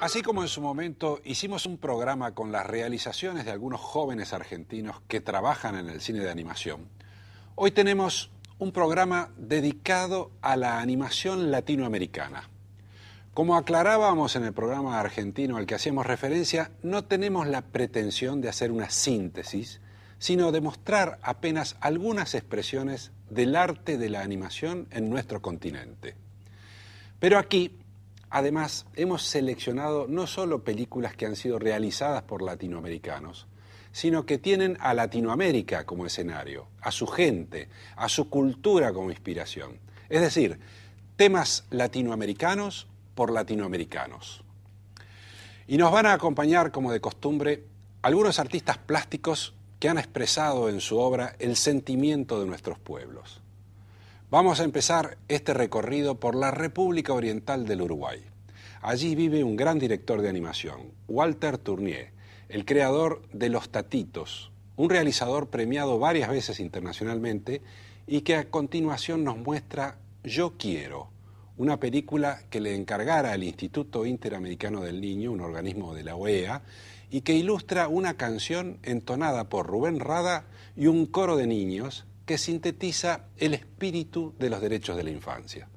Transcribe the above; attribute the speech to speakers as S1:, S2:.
S1: Así como en su momento hicimos un programa con las realizaciones de algunos jóvenes argentinos que trabajan en el cine de animación, hoy tenemos un programa dedicado a la animación latinoamericana. Como aclarábamos en el programa argentino al que hacíamos referencia, no tenemos la pretensión de hacer una síntesis, sino de mostrar apenas algunas expresiones del arte de la animación en nuestro continente. Pero aquí Además, hemos seleccionado no solo películas que han sido realizadas por latinoamericanos, sino que tienen a Latinoamérica como escenario, a su gente, a su cultura como inspiración. Es decir, temas latinoamericanos por latinoamericanos. Y nos van a acompañar, como de costumbre, algunos artistas plásticos que han expresado en su obra el sentimiento de nuestros pueblos. Vamos a empezar este recorrido por la República Oriental del Uruguay. Allí vive un gran director de animación, Walter Tournier, el creador de Los Tatitos, un realizador premiado varias veces internacionalmente y que a continuación nos muestra Yo Quiero, una película que le encargara el Instituto Interamericano del Niño, un organismo de la OEA, y que ilustra una canción entonada por Rubén Rada y un coro de niños que sintetiza el espíritu de los derechos de la infancia.